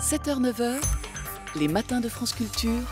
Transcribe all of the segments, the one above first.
7h-9h, les matins de France Culture,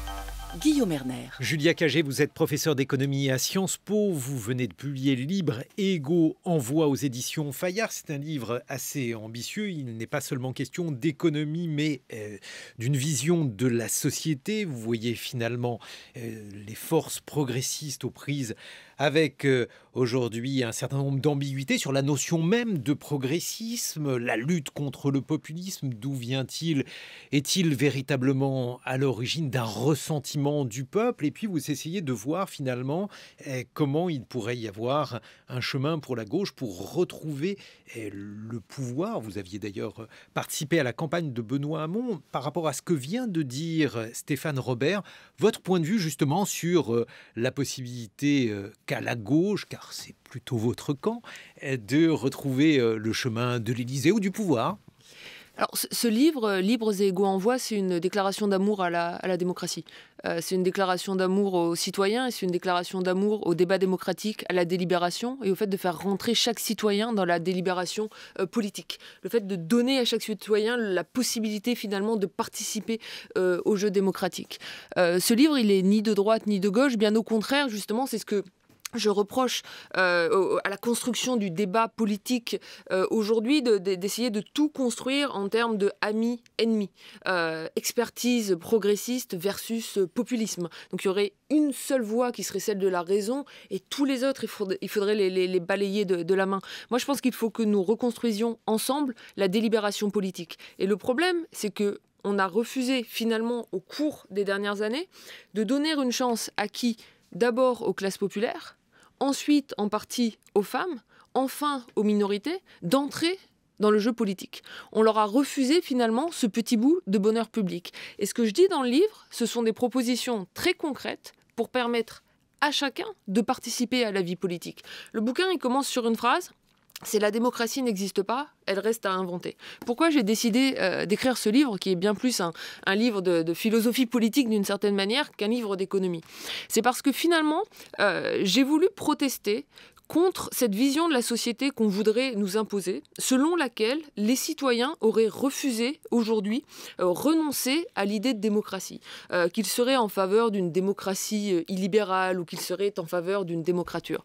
Guillaume Erner. Julia Cagé, vous êtes professeur d'économie à Sciences Po. Vous venez de publier Libre, Ego, Envoi aux éditions Fayard. C'est un livre assez ambitieux. Il n'est pas seulement question d'économie, mais euh, d'une vision de la société. Vous voyez finalement euh, les forces progressistes aux prises avec euh, aujourd'hui un certain nombre d'ambiguïtés sur la notion même de progressisme, la lutte contre le populisme, d'où vient-il Est-il véritablement à l'origine d'un ressentiment du peuple Et puis vous essayez de voir finalement eh, comment il pourrait y avoir un chemin pour la gauche pour retrouver eh, le pouvoir. Vous aviez d'ailleurs euh, participé à la campagne de Benoît Hamon par rapport à ce que vient de dire euh, Stéphane Robert. Votre point de vue justement sur la possibilité qu'à la gauche, car c'est plutôt votre camp, de retrouver euh, le chemin de l'Élysée ou du pouvoir alors, ce livre, euh, Libres et égaux en voix, c'est une déclaration d'amour à la, démocratie. Euh, c'est une déclaration d'amour aux citoyens et c'est une déclaration d'amour au débat démocratique, à la délibération et au fait de faire rentrer chaque citoyen dans la délibération politique. Le fait de donner à chaque citoyen la possibilité finalement de participer au jeu démocratique. ce livre, il est ni de droite ni de gauche, bien au contraire, justement, c'est ce que je reproche euh, à la construction du débat politique euh, aujourd'hui d'essayer de, tout construire en termes de amis, ennemis, euh, expertise progressiste versus populisme. Donc il y aurait une seule voie qui serait celle de la raison et tous les autres, il faudrait, les, balayer de, la main. Moi je pense qu'il faut que nous reconstruisions ensemble la délibération politique. Et le problème, c'est que... On a refusé finalement au cours des dernières années de donner une chance à qui D'abord aux classes populaires, ensuite en partie aux femmes, enfin aux minorités, d'entrer dans le jeu politique. On leur a refusé finalement ce petit bout de bonheur public. Et ce que je dis dans le livre, ce sont des propositions très concrètes pour permettre à chacun de participer à la vie politique. Le bouquin, il commence sur une phrase c'est la démocratie n'existe pas, elle reste à inventer. Pourquoi j'ai décidé euh, d'écrire ce livre, qui est bien plus un, livre de, philosophie politique d'une certaine manière qu'un livre d'économie C'est parce que finalement, euh, j'ai voulu protester contre cette vision de la société qu'on voudrait nous imposer, selon laquelle les citoyens auraient refusé aujourd'hui, euh, renoncer à l'idée de démocratie, qu'ils seraient en faveur d'une démocratie illibérale ou qu'ils seraient en faveur d'une démocrature.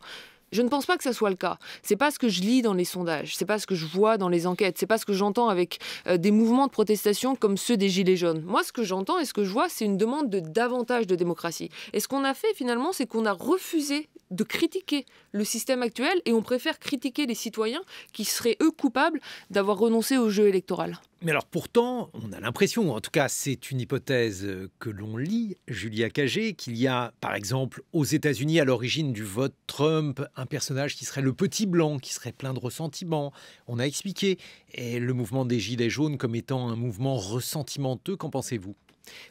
Je ne pense pas que ce soit le cas. C'est pas ce que je lis dans les sondages, c'est pas ce que je vois dans les enquêtes, c'est pas ce que j'entends avec euh, des mouvements de protestation comme ceux des Gilets jaunes. Moi, ce que j'entends et ce que je vois, c'est une demande de davantage de démocratie. Et ce qu'on a fait finalement, c'est qu'on a refusé de critiquer le système actuel et on préfère critiquer les citoyens qui seraient eux coupables d'avoir renoncé au jeu électoral. Mais alors pourtant, on a l'impression, en tout cas c'est une hypothèse euh, que l'on lit, Julia Cagé, qu'il y a par exemple aux États-Unis à l'origine du vote Trump un personnage qui serait le petit blanc, qui serait plein de ressentiment. On a expliqué et le mouvement des Gilets jaunes comme étant un mouvement ressentimenteux, qu'en pensez-vous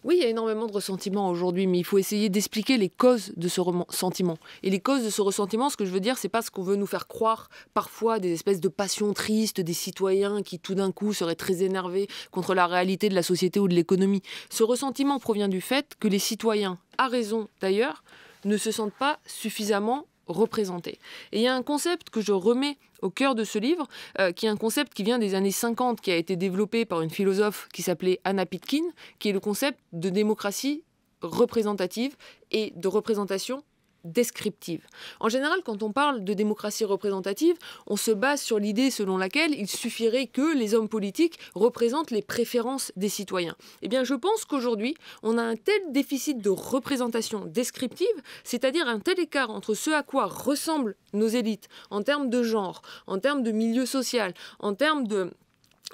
oui, il y a énormément de ressentiments aujourd'hui, mais il faut essayer d'expliquer les causes de ce ressentiment. Et les causes de ce ressentiment, ce que je veux dire, c'est pas ce qu'on veut nous faire croire parfois des espèces de passions tristes des citoyens qui tout d'un coup seraient très énervés contre la réalité de la société ou de l'économie. Ce ressentiment provient du fait que les citoyens, à raison d'ailleurs, ne se sentent pas suffisamment représenter. Et il y a un concept que je remets au cœur de ce livre, euh, qui est un concept qui vient des années 50, qui a été développé par une philosophe qui s'appelait Anna Pitkin, qui est le concept de démocratie représentative et de représentation descriptive. En général, quand on parle de démocratie représentative, on se base sur l'idée selon laquelle il suffirait que les hommes politiques représentent les préférences des citoyens. Eh bien, je pense qu'aujourd'hui, on a un tel déficit de représentation descriptive, c'est-à-dire un tel écart entre ce à quoi ressemblent nos élites en termes de genre, en termes de milieu social, en termes de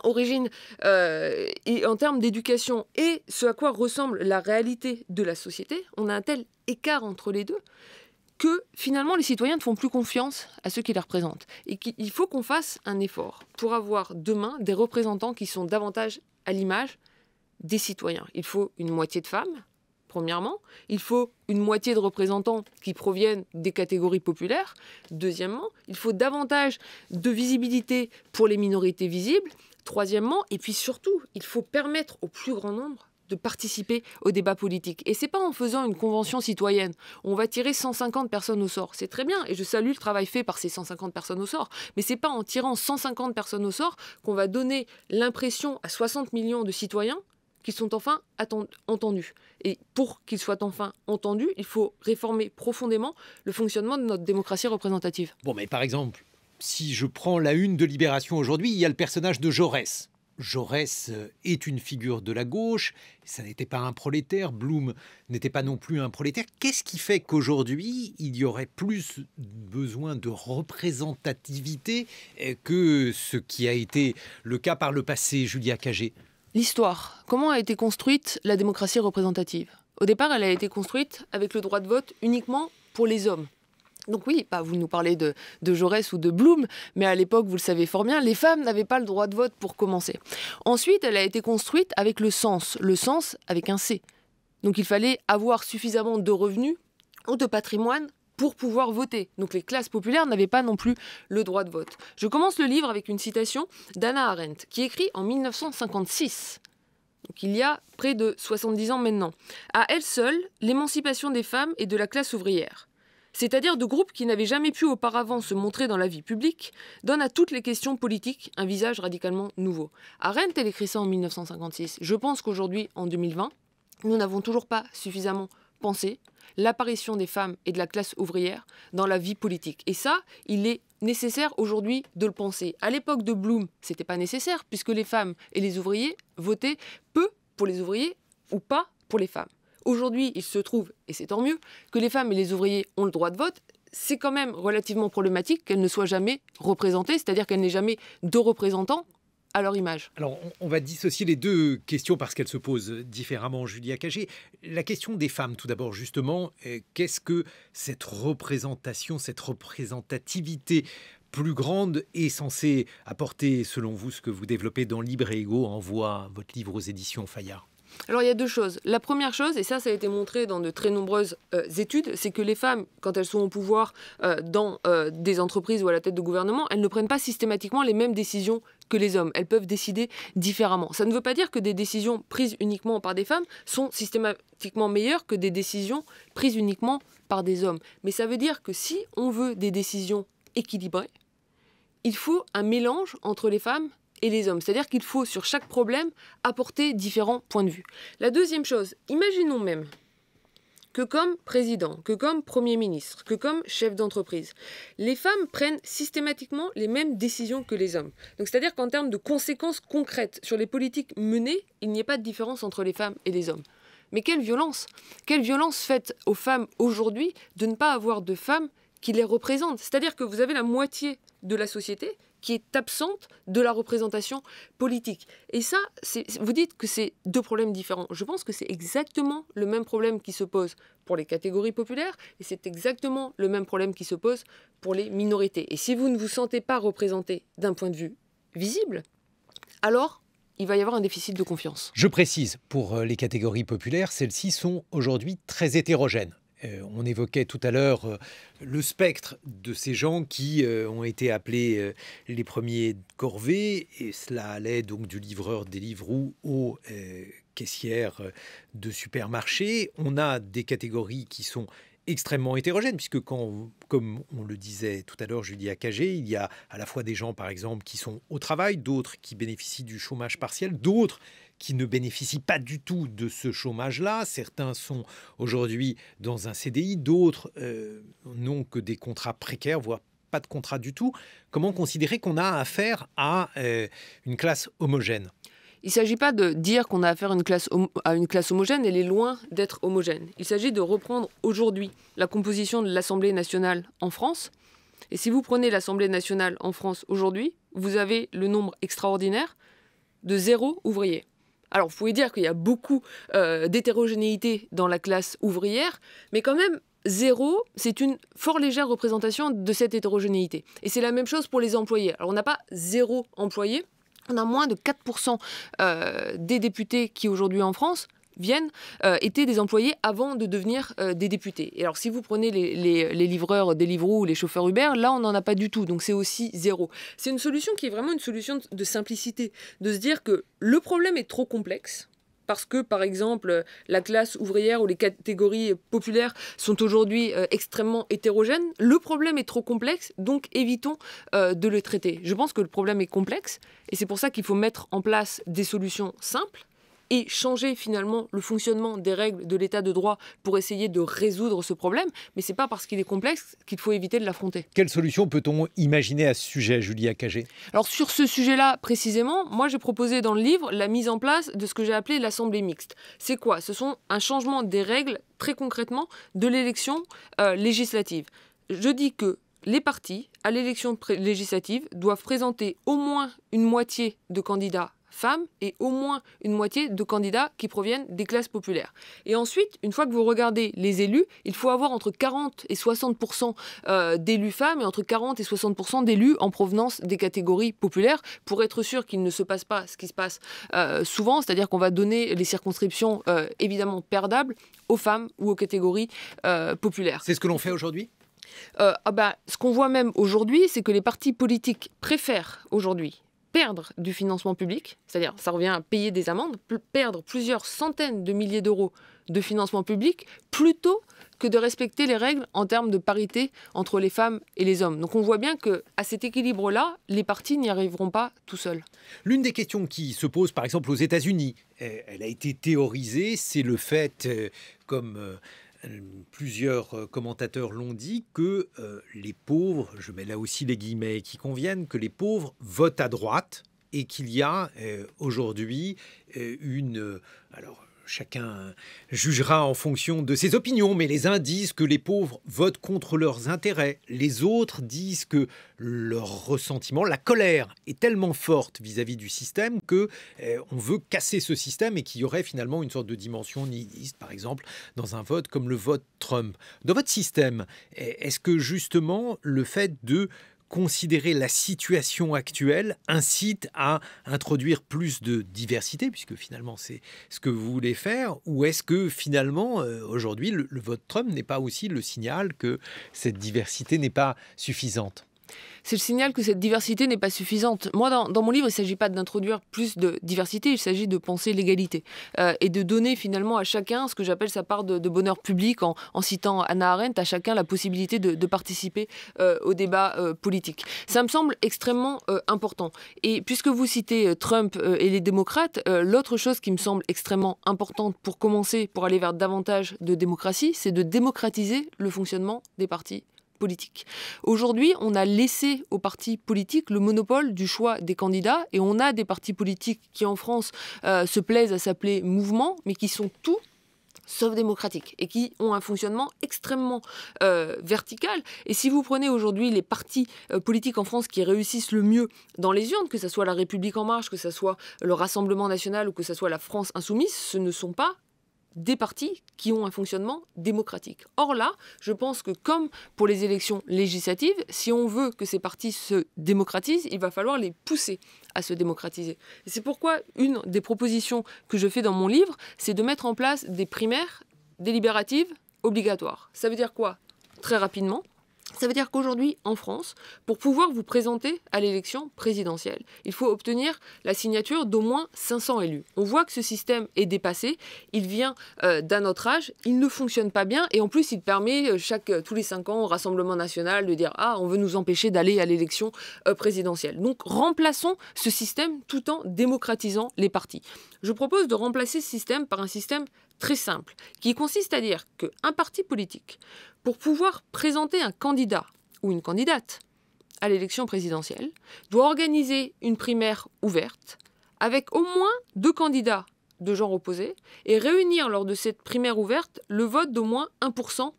origine euh, et en termes d'éducation et ce à quoi ressemble la réalité de la société, on a un tel écart entre les deux que finalement les citoyens ne font plus confiance à ceux qui les représentent. Et qu'il faut qu'on fasse un effort pour avoir demain des représentants qui sont davantage à l'image des citoyens. Il faut une moitié de femmes, premièrement. Il faut une moitié de représentants qui proviennent des catégories populaires. Deuxièmement, il faut davantage de visibilité pour les minorités visibles. Troisièmement, et puis surtout, il faut permettre au plus grand nombre de participer au débat politique. Et c'est pas en faisant une convention citoyenne on va tirer 150 personnes au sort. C'est très bien et je salue le travail fait par ces 150 personnes au sort. Mais c'est pas en tirant 150 personnes au sort qu'on va donner l'impression à 60 millions de citoyens qu'ils sont enfin entendus. Et pour qu'ils soient enfin entendus, il faut réformer profondément le fonctionnement de notre démocratie représentative. Bon, mais par exemple, si je prends la une de Libération aujourd'hui, il y a le personnage de Jaurès Jaurès euh, est une figure de la gauche, ça n'était pas un prolétaire, Blum n'était pas non plus un prolétaire. Qu'est-ce qui fait qu'aujourd'hui, il y aurait plus besoin de représentativité euh, que ce qui a été le cas par le passé, Julia Cagé L'histoire. Comment a été construite la démocratie représentative Au départ, elle a été construite avec le droit de vote uniquement pour les hommes. Donc oui, bah, vous nous parlez de, Jaurès ou de Blum, mais à l'époque, vous le savez fort bien, les femmes n'avaient pas le droit de vote pour commencer. Ensuite, elle a été construite avec le sens, le sens avec un C. Donc il fallait avoir suffisamment de revenus ou de patrimoine pour pouvoir voter. Donc les classes populaires n'avaient pas non plus le droit de vote. Je commence le livre avec une citation d'Anna Arendt, qui écrit en 1956 il y a près de 70 ans maintenant. À elle seule, l'émancipation des femmes et de la classe ouvrière c'est-à-dire de groupes qui n'avaient jamais pu auparavant se montrer dans la vie publique, donnent à toutes les questions politiques un visage radicalement nouveau. Arendt, elle écrit ça en 1956. Je pense qu'aujourd'hui, en 2020, nous n'avons toujours pas suffisamment pensé l'apparition des femmes et de la classe ouvrière dans la vie politique. Et ça, il est nécessaire aujourd'hui de le penser. À l'époque de Bloom, c'était pas nécessaire puisque les femmes et les ouvriers votaient peu pour les ouvriers ou pas pour les femmes. Aujourd'hui, il se trouve, et c'est tant mieux, que les femmes et les ouvriers ont le droit de vote. C'est quand même relativement problématique qu'elles ne soient jamais représentées, c'est-à-dire qu'elles n'aient jamais de représentants à leur image. Alors, on, va dissocier les deux questions parce qu'elles se posent différemment, Julia Cagé. La question des femmes, tout d'abord, justement, euh, qu'est-ce que cette représentation, cette représentativité plus grande est censée apporter, selon vous, ce que vous développez dans Libre et Ego Envoie votre livre aux éditions Fayard alors il y a deux choses. La première chose, et ça ça a été montré dans de très nombreuses euh, études, c'est que les femmes, quand elles sont au pouvoir euh, dans euh, des entreprises ou à la tête de gouvernement, elles ne prennent pas systématiquement les mêmes décisions que les hommes. Elles peuvent décider différemment. Ça ne veut pas dire que des décisions prises uniquement par des femmes sont systématiquement meilleures que des décisions prises uniquement par des hommes. Mais ça veut dire que si on veut des décisions équilibrées, il faut un mélange entre les femmes les hommes. C'est-à-dire qu'il faut sur chaque problème apporter différents points de vue. La deuxième chose, imaginons même que comme président, que comme premier ministre, que comme chef d'entreprise, les femmes prennent systématiquement les mêmes décisions que les hommes. Donc c'est-à-dire qu'en termes de conséquences concrètes sur les politiques menées, il n'y a pas de différence entre les femmes et les hommes. Mais quelle violence Quelle violence faite aux femmes aujourd'hui de ne pas avoir de femmes qui les représentent. C'est-à-dire que vous avez la moitié de la société qui est absente de la représentation politique. Et ça, vous dites que c'est deux problèmes différents. Je pense que c'est exactement le même problème qui se pose pour les catégories populaires et c'est exactement le même problème qui se pose pour les minorités. Et si vous ne vous sentez pas représenté d'un point de vue visible, alors il va y avoir un déficit de confiance. Je précise, pour euh, les catégories populaires, celles-ci sont aujourd'hui très hétérogènes. Euh, on évoquait tout à l'heure euh, le spectre de ces gens qui euh, ont été appelés les premiers corvées, et cela allait donc du livreur des livres ou aux caissières de supermarché. On a des catégories qui sont extrêmement hétérogènes, puisque quand, comme on le disait tout à l'heure, Julia Cagé, il y a à la fois des gens, par exemple, qui sont au travail, d'autres qui bénéficient du chômage partiel, d'autres qui ne bénéficient pas du tout de ce chômage-là. Certains sont aujourd'hui dans un CDI, d'autres euh, n'ont que des contrats précaires, voire pas de contrat du tout. Comment considérer qu'on a affaire à euh, une classe homogène il ne s'agit pas de dire qu'on a affaire une, classe à une classe homogène, elle est loin d'être homogène. Il s'agit de reprendre aujourd'hui la composition de l'Assemblée nationale en France. Et si vous prenez l'Assemblée nationale en France aujourd'hui, vous avez le nombre extraordinaire de zéro ouvrier. Alors, vous pouvez dire qu'il y a beaucoup euh, d'hétérogénéité dans la classe ouvrière, mais quand même, zéro, c'est une fort légère représentation de cette hétérogénéité. Et c'est la même chose pour les employés. Alors, on n'a pas zéro employé, on a moins de 4% euh, des députés qui, aujourd'hui en France, viennent, euh, étaient des employés avant de devenir euh, des députés. Et alors, si vous prenez les, livreurs, les livreurs ou les chauffeurs Uber, là, on n'en a pas du tout. Donc, c'est aussi zéro. C'est une solution qui est vraiment une solution de simplicité, de se dire que le problème est trop complexe parce que, par exemple, la classe ouvrière ou les catégories populaires sont aujourd'hui euh, extrêmement hétérogènes. Le problème est trop complexe, donc évitons de le traiter. Je pense que le problème est complexe, et c'est pour ça qu'il faut mettre en place des solutions simples et changer finalement le fonctionnement des règles de l'état de droit pour essayer de résoudre ce problème, mais c'est pas parce qu'il est complexe qu'il faut éviter de l'affronter. Quelle solution peut-on imaginer à ce sujet, Julia Cagé Alors sur ce sujet-là précisément, moi j'ai proposé dans le livre la mise en place de ce que j'ai appelé l'assemblée mixte. C'est quoi Ce sont un changement des règles très concrètement de l'élection euh, législative. Je dis que les partis, à l'élection législative, doivent présenter au moins une moitié de candidats femmes et au moins une moitié de candidats qui proviennent des classes populaires. Et ensuite, une fois que vous regardez les élus, il faut avoir entre 40 et 60 euh, d'élus femmes et entre 40 et 60 d'élus en provenance des catégories populaires pour être sûr qu'il ne se passe pas ce qui se passe euh, souvent, c'est-à-dire qu'on va donner les circonscriptions euh, évidemment perdables aux femmes ou aux catégories populaires. C'est ce que l'on fait aujourd'hui ah bah, ce qu'on voit même aujourd'hui, c'est que les partis politiques préfèrent aujourd'hui perdre du financement public, c'est-à-dire ça revient à payer des amendes, perdre plusieurs centaines de milliers d'euros de financement public plutôt que de respecter les règles en termes de parité entre les femmes et les hommes. Donc on voit bien que à cet équilibre-là, les partis n'y arriveront pas tout seuls. L'une des questions qui se pose par exemple aux États-Unis, elle a été théorisée, c'est le fait, euh, comme euh, euh, plusieurs euh, commentateurs l'ont dit, que euh, les pauvres, je mets là aussi les guillemets qui conviennent, que les pauvres votent à droite et qu'il y a aujourd'hui une... alors, chacun euh, jugera en fonction de ses opinions, mais les uns disent que les pauvres votent contre leurs intérêts, les autres disent que leur ressentiment, la colère est tellement forte vis-à-vis du système que euh, on veut casser ce système et qu'il y aurait finalement une sorte de dimension nihiliste, par exemple, dans un vote comme le vote Trump. Dans votre système, est-ce que justement le fait de considérer la situation actuelle incite à introduire plus de diversité, puisque finalement c'est ce que vous voulez faire, ou est-ce que finalement euh, aujourd'hui le, vote Trump n'est pas aussi le signal que cette diversité n'est pas suffisante c'est le signal que cette diversité n'est pas suffisante. Moi, dans, mon livre, il ne s'agit pas d'introduire plus de diversité, il s'agit de penser l'égalité euh, et de donner finalement à chacun ce que j'appelle sa part de, bonheur public en, citant Anna Arendt, à chacun la possibilité de, participer euh, au débat euh, politique. Ça me semble extrêmement important. Et puisque vous citez Trump et les démocrates, l'autre chose qui me semble extrêmement importante pour commencer, pour aller vers davantage de démocratie, c'est de démocratiser le fonctionnement des partis politique. Aujourd'hui, on a laissé aux partis politiques le monopole du choix des candidats et on a des partis politiques qui en France euh, se plaisent à s'appeler mouvement, mais qui sont tout sauf démocratiques, et qui ont un fonctionnement extrêmement euh, vertical. Et si vous prenez aujourd'hui les partis euh, politiques en France qui réussissent le mieux dans les urnes, que ce soit la République en marche, que ce soit le Rassemblement national ou que ce soit la France insoumise, ce ne sont pas des partis qui ont un fonctionnement démocratique. Or là, je pense que comme pour les élections législatives, si on veut que ces partis se démocratisent, il va falloir les pousser à se démocratiser. C'est pourquoi une des propositions que je fais dans mon livre, c'est de mettre en place des primaires délibératives obligatoires. Ça veut dire quoi Très rapidement, ça veut dire qu'aujourd'hui, en France, pour pouvoir vous présenter à l'élection présidentielle, il faut obtenir la signature d'au moins 500 élus. On voit que ce système est dépassé, il vient euh, d'un autre âge, il ne fonctionne pas bien et en plus il permet euh, chaque, euh, tous les 5 ans au Rassemblement national de dire ⁇ Ah, on veut nous empêcher d'aller à l'élection présidentielle ⁇ Donc remplaçons ce système tout en démocratisant les partis. Je propose de remplacer ce système par un système très simple, qui consiste à dire qu'un parti politique, pour pouvoir présenter un candidat ou une candidate à l'élection présidentielle, doit organiser une primaire ouverte avec au moins deux candidats de genre opposé et réunir lors de cette primaire ouverte le vote d'au moins 1%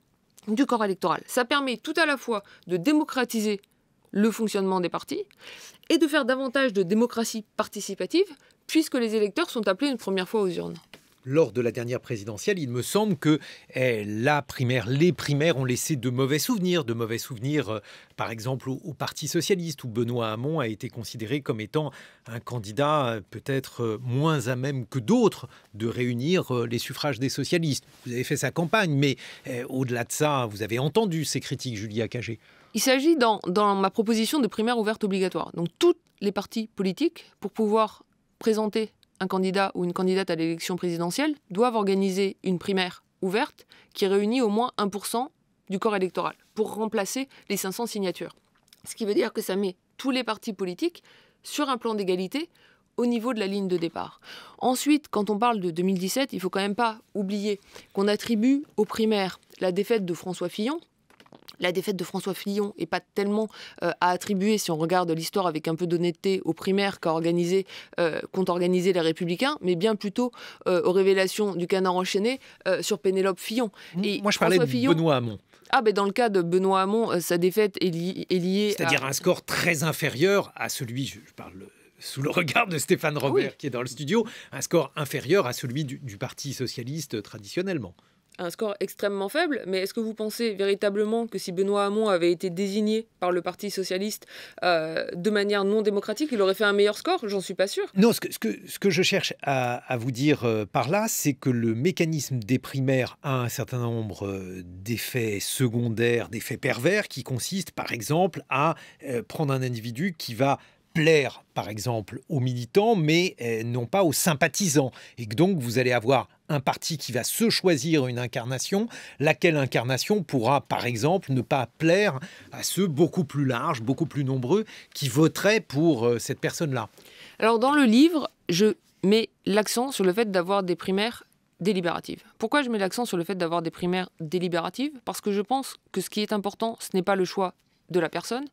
du corps électoral. Ça permet tout à la fois de démocratiser le fonctionnement des partis et de faire davantage de démocratie participative puisque les électeurs sont appelés une première fois aux urnes lors de la dernière présidentielle, il me semble que eh, la primaire, les primaires ont laissé de mauvais souvenirs, de mauvais souvenirs, euh, par exemple, au, Parti socialiste, où Benoît Hamon a été considéré comme étant un candidat euh, peut-être euh, moins à même que d'autres de réunir les suffrages des socialistes. Vous avez fait sa campagne, mais eh, au-delà de ça, vous avez entendu ces critiques, Julia Cagé. Il s'agit dans, ma proposition de primaire ouverte obligatoire. Donc toutes les partis politiques, pour pouvoir présenter un candidat ou une candidate à l'élection présidentielle doivent organiser une primaire ouverte qui réunit au moins 1% du corps électoral pour remplacer les 500 signatures. Ce qui veut dire que ça met tous les partis politiques sur un plan d'égalité au niveau de la ligne de départ. Ensuite, quand on parle de 2017, il faut quand même pas oublier qu'on attribue aux primaires la défaite de François Fillon, la défaite de François Fillon n'est pas tellement euh, à attribuer, si on regarde l'histoire avec un peu d'honnêteté, aux primaires euh, qu'ont organisé, les Républicains, mais bien plutôt euh, aux révélations du canard enchaîné sur Pénélope Fillon. Et Moi, je parlais de Benoît Hamon. Ah, ben dans le cas de Benoît Hamon, sa défaite est, liée. C'est-à-dire un score très inférieur à celui, je parle sous le regard de Stéphane ah Robert qui est dans le studio, un score inférieur à celui du Parti socialiste traditionnellement un score extrêmement faible, mais est-ce que vous pensez véritablement que si Benoît Hamon avait été désigné par le Parti socialiste euh, de manière non démocratique, il aurait fait un meilleur score J'en suis pas sûr. Non, ce que, ce que, je cherche à, vous dire euh, par là, c'est que le mécanisme des primaires a un certain nombre euh, d'effets secondaires, d'effets pervers, qui consistent par exemple à prendre un individu qui va plaire, par exemple, aux militants, mais euh, non pas aux sympathisants. Et que donc, vous allez avoir un parti qui va se choisir une incarnation, laquelle incarnation pourra, par exemple, ne pas plaire à ceux beaucoup plus larges, beaucoup plus nombreux, qui voteraient pour euh, cette personne-là. Alors, dans le livre, je mets l'accent sur le fait d'avoir des primaires délibératives. Pourquoi je mets l'accent sur le fait d'avoir des primaires délibératives Parce que je pense que ce qui est important, ce n'est pas le choix de la personne,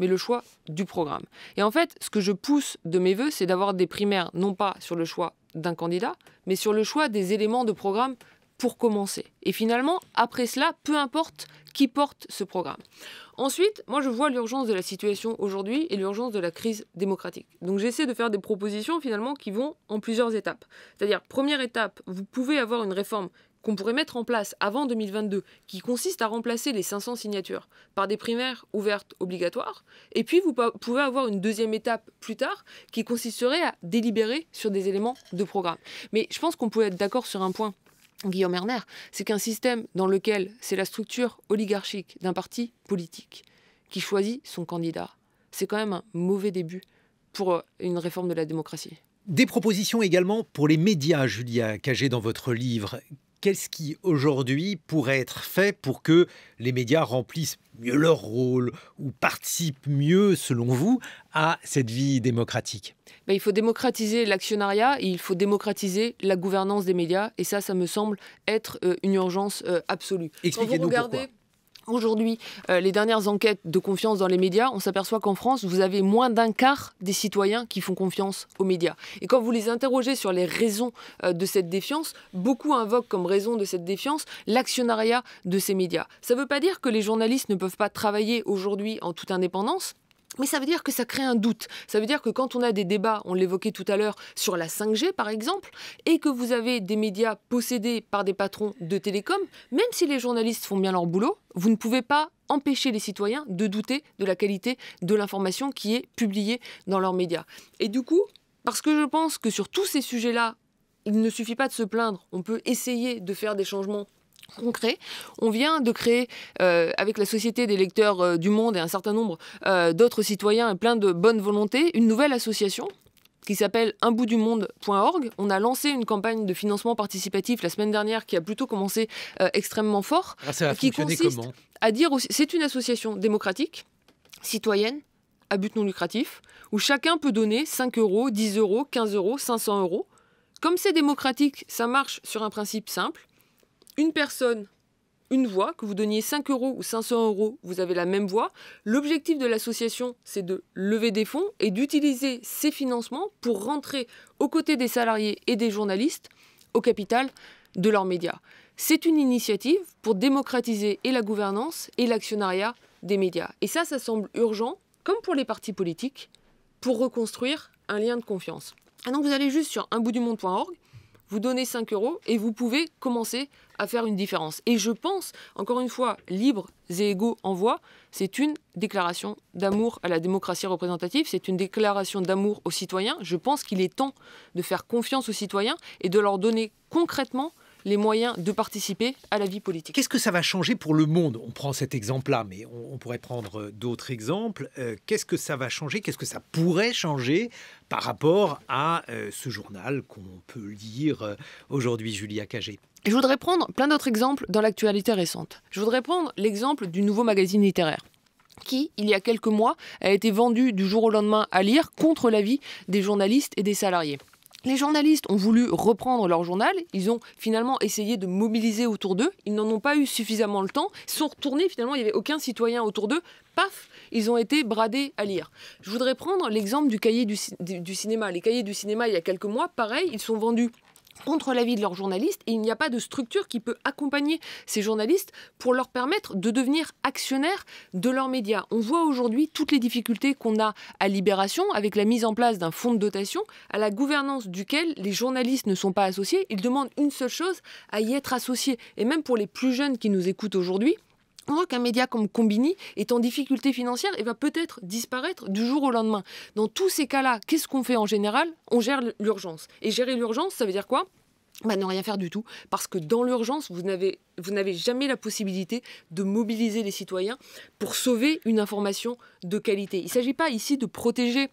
mais le choix du programme. Et en fait, ce que je pousse de mes voeux, c'est d'avoir des primaires, non pas sur le choix d'un candidat, mais sur le choix des éléments de programme pour commencer. Et finalement, après cela, peu importe qui porte ce programme. Ensuite, moi, je vois l'urgence de la situation aujourd'hui et l'urgence de la crise démocratique. Donc, j'essaie de faire des propositions finalement qui vont en plusieurs étapes. C'est-à-dire, première étape, vous pouvez avoir une réforme qu'on pourrait mettre en place avant 2022, qui consiste à remplacer les 500 signatures par des primaires ouvertes obligatoires, et puis vous pouvez avoir une deuxième étape plus tard qui consisterait à délibérer sur des éléments de programme. Mais je pense qu'on pourrait être d'accord sur un point. Guillaume Erner, c'est qu'un système dans lequel c'est la structure oligarchique d'un parti politique qui choisit son candidat, c'est quand même un mauvais début pour euh, une réforme de la démocratie. Des propositions également pour les médias, Julia Cagé, dans votre livre qu'est-ce qui aujourd'hui pourrait être fait pour que les médias remplissent mieux leur rôle ou participent mieux, selon vous, à cette vie démocratique ben, Il faut démocratiser l'actionnariat, il faut démocratiser la gouvernance des médias, et ça, ça me semble être euh, une urgence euh, absolue. Expliquez-nous pourquoi aujourd'hui euh, les dernières enquêtes de confiance dans les médias, on s'aperçoit qu'en France, vous avez moins d'un quart des citoyens qui font confiance aux médias. Et quand vous les interrogez sur les raisons euh, de cette défiance, beaucoup invoquent comme raison de cette défiance l'actionnariat de ces médias. Ça ne veut pas dire que les journalistes ne peuvent pas travailler aujourd'hui en toute indépendance. Mais ça veut dire que ça crée un doute. Ça veut dire que quand on a des débats, on l'évoquait tout à l'heure, sur la 5G par exemple, et que vous avez des médias possédés par des patrons de télécom, même si les journalistes font bien leur boulot, vous ne pouvez pas empêcher les citoyens de douter de la qualité de l'information qui est publiée dans leurs médias. Et du coup, parce que je pense que sur tous ces sujets-là, il ne suffit pas de se plaindre, on peut essayer de faire des changements concret. On vient de créer, euh, avec la Société des lecteurs euh, du monde et un certain nombre euh, d'autres citoyens plein de bonnes volonté une nouvelle association qui s'appelle unboutdumonde.org. On a lancé une campagne de financement participatif la semaine dernière qui a plutôt commencé extrêmement fort. Ah, qui consiste à dire c'est une association démocratique, citoyenne, à but non lucratif, où chacun peut donner 5 euros, 10 euros, 15 euros, 500 euros. Comme c'est démocratique, ça marche sur un principe simple une personne, une voix, que vous donniez 5 euros ou 500 euros, vous avez la même voix. L'objectif de l'association, c'est de lever des fonds et d'utiliser ces financements pour rentrer aux côtés des salariés et des journalistes au capital de leurs médias. C'est une initiative pour démocratiser et la gouvernance et l'actionnariat des médias. Et ça, ça semble urgent, comme pour les partis politiques, pour reconstruire un lien de confiance. alors vous allez juste sur unboutdumonde.org, vous donnez 5 euros et vous pouvez commencer à faire une différence. Et je pense, encore une fois, libres et égaux en voix, c'est une déclaration d'amour à la démocratie représentative, c'est une déclaration d'amour aux citoyens. Je pense qu'il est temps de faire confiance aux citoyens et de leur donner concrètement les moyens de participer à la vie politique. Qu'est-ce que ça va changer pour le monde On prend cet exemple-là, mais on, pourrait prendre euh, d'autres exemples. Euh, qu'est-ce que ça va changer Qu'est-ce que ça pourrait changer par rapport à euh, ce journal qu'on peut lire aujourd'hui, Julia Cagé Je voudrais prendre plein d'autres exemples dans l'actualité récente. Je voudrais prendre l'exemple du nouveau magazine littéraire qui, il y a quelques mois, a été vendu du jour au lendemain à lire contre l'avis des journalistes et des salariés. Les journalistes ont voulu reprendre leur journal, ils ont finalement essayé de mobiliser autour d'eux, ils n'en ont pas eu suffisamment le temps, sont retournés, finalement il n'y avait aucun citoyen autour d'eux, paf, ils ont été bradés à lire. Je voudrais prendre l'exemple du cahier du cinéma. Les cahiers du cinéma, il y a quelques mois, pareil, ils sont vendus contre l'avis de leurs journalistes et il n'y a pas de structure qui peut accompagner ces journalistes pour leur permettre de devenir actionnaires de leurs médias. On voit aujourd'hui toutes les difficultés qu'on a à Libération avec la mise en place d'un fonds de dotation à la gouvernance duquel les journalistes ne sont pas associés. Ils demandent une seule chose, à y être associés. Et même pour les plus jeunes qui nous écoutent aujourd'hui, on qu'un média comme Combini est en difficulté financière et va peut-être disparaître du jour au lendemain. Dans tous ces cas-là, qu'est-ce qu'on fait en général On gère l'urgence. Et gérer l'urgence, ça veut dire quoi bah, ne rien faire du tout, parce que dans l'urgence, vous n'avez jamais la possibilité de mobiliser les citoyens pour sauver une information de qualité. Il ne s'agit pas ici de protéger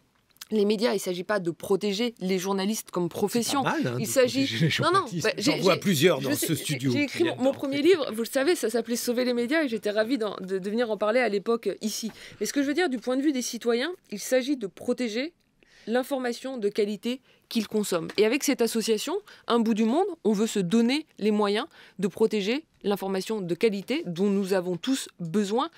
les médias, il ne s'agit pas de protéger les journalistes comme profession. Pas mal, hein, il s'agit. Non, non, bah, j'en vois plusieurs dans ce studio. J'ai écrit mon, premier livre, vous le savez, ça s'appelait Sauver les médias et j'étais ravie de, de venir en parler à l'époque ici. Mais ce que je veux dire, du point de vue des citoyens, il s'agit de protéger l'information de qualité qu'ils consomment. Et avec cette association, Un bout du monde, on veut se donner les moyens de protéger l'information de qualité dont nous avons tous besoin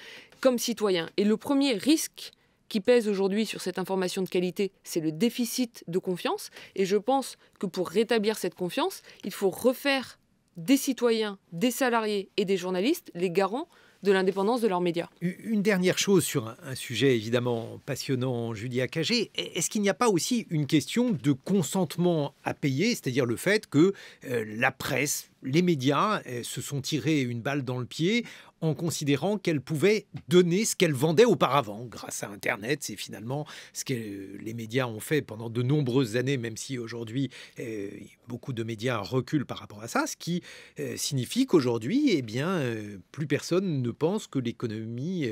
comme citoyens. Et le premier risque qui pèse aujourd'hui sur cette information de qualité, c'est le déficit de confiance. Et je pense que pour rétablir cette confiance, il faut refaire des citoyens, des salariés et des journalistes les garants de l'indépendance de leurs médias. Une dernière chose sur un sujet évidemment passionnant, Julia Cagé, e-, est-ce qu'il n'y a pas aussi une question de consentement à payer, c'est-à-dire le fait que euh, la presse, les médias euh, se sont tirés une balle dans le pied en considérant qu'elle pouvait donner ce qu'elle vendait auparavant grâce à Internet. C'est finalement ce que les médias ont fait pendant de nombreuses années, même si aujourd'hui euh, beaucoup de médias reculent par rapport à ça, ce qui euh, signifie qu'aujourd'hui, et eh bien, euh, plus personne ne pense que l'économie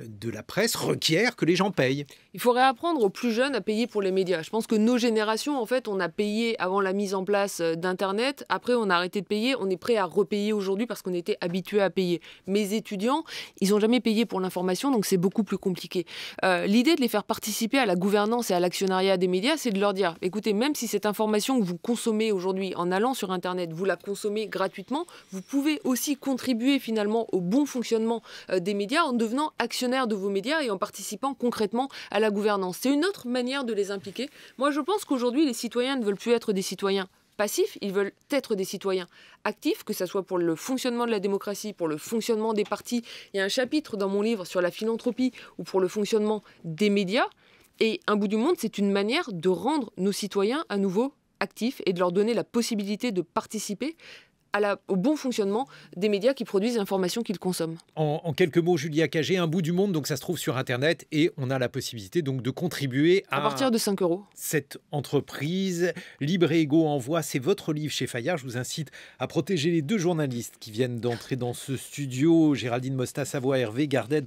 de la presse requiert que les gens payent. Il faudrait apprendre aux plus jeunes à payer pour les médias. Je pense que nos générations, en fait, on a payé avant la mise en place d'Internet. Après, on a arrêté de payer. On est prêt à repayer aujourd'hui parce qu'on était habitué à payer. Mais les étudiants, ils n'ont jamais payé pour l'information, donc c'est beaucoup plus compliqué. Euh, l'idée de les faire participer à la gouvernance et à l'actionnariat des médias, c'est de leur dire, écoutez, même si cette information que vous consommez aujourd'hui en allant sur Internet, vous la consommez gratuitement, vous pouvez aussi contribuer finalement au bon fonctionnement euh, des médias en devenant actionnaire de vos médias et en participant concrètement à la gouvernance. C'est une autre manière de les impliquer. Moi, je pense qu'aujourd'hui, les citoyens ne veulent plus être des citoyens passifs, ils veulent être des citoyens actifs, que ce soit pour le fonctionnement de la démocratie, pour le fonctionnement des partis. Il y a un chapitre dans mon livre sur la philanthropie ou pour le fonctionnement des médias. Et un bout du monde, c'est une manière de rendre nos citoyens à nouveau actifs et de leur donner la possibilité de participer la, au bon fonctionnement des médias qui produisent l'information qu'ils consomment. En, quelques mots, Julia Cagé, un bout du monde, donc ça se trouve sur Internet et on a la possibilité donc de contribuer à, partir de 5 euros. Cette entreprise, Libre et Ego envoie, c'est votre livre chez Fayard. Je vous incite à protéger les deux journalistes qui viennent d'entrer dans ce studio, Géraldine Mosta, Savoie, Hervé Gardette.